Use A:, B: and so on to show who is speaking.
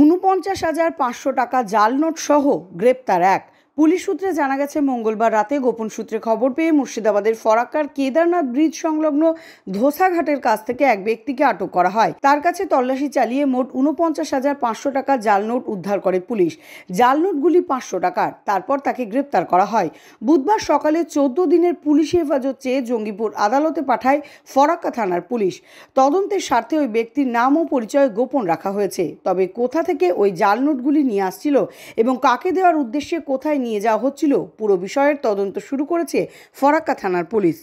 A: উনপঞ্চাশ হাজার পাঁচশো টাকা জাল নোট সহ গ্রেপ্তার এক পুলিশ সূত্রে জানা গেছে মঙ্গলবার রাতে গোপন সূত্রে খবর পেয়ে মুর্শিদাবাদের ফরাক্কার কেদারনাথ ব্রিজ সংলগ্ন ধোসাঘাটের কাছ থেকে এক ব্যক্তিকে আটক করা হয় তার কাছে তল্লাশি চালিয়ে মোট উনপঞ্চাশ হাজার পাঁচশো টাকা জাল নোট উদ্ধার করে পুলিশ জাল নোটগুলি পাঁচশো টাকার তারপর তাকে গ্রেপ্তার করা হয় বুধবার সকালে চোদ্দ দিনের পুলিশি হেফাজত চেয়ে জঙ্গিপুর আদালতে পাঠায় ফরাক্কা থানার পুলিশ তদন্তের স্বার্থে ওই ব্যক্তির নাম ও পরিচয় গোপন রাখা হয়েছে তবে কোথা থেকে ওই জাল নোটগুলি নিয়ে আসছিল এবং কাকে দেওয়ার উদ্দেশ্যে কোথায় নিয়ে নিয়ে যাওয়া হচ্ছিল পুরো বিষয়ের তদন্ত শুরু করেছে ফরাক্কা থানার পুলিশ